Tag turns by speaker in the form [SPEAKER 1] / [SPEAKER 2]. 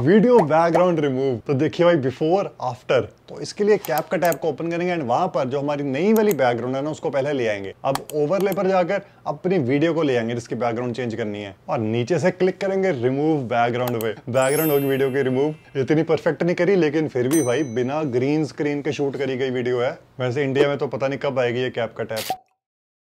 [SPEAKER 1] video background remove तो देखिए भाई बिफोर आफ्टर तो इसके लिए कैप का टैप को ओपन करेंगे एंड वहां पर जो हमारी नई वाली बैकग्राउंड है ना उसको पहले ले आएंगे अब ओवरले पर जाकर अपनी वीडियो को ले आएंगे जिसकी बैकग्राउंड चेंज करनी है और नीचे से क्लिक करेंगे रिमूव बैकग्राउंड पे बैकग्राउंड होगी वीडियो की रिमूव इतनी परफेक्ट नहीं करी लेकिन फिर भी भाई बिना ग्रीन स्क्रीन के शूट करी गई वीडियो है वैसे इंडिया में तो पता नहीं कब आएगी ये कैप का टैप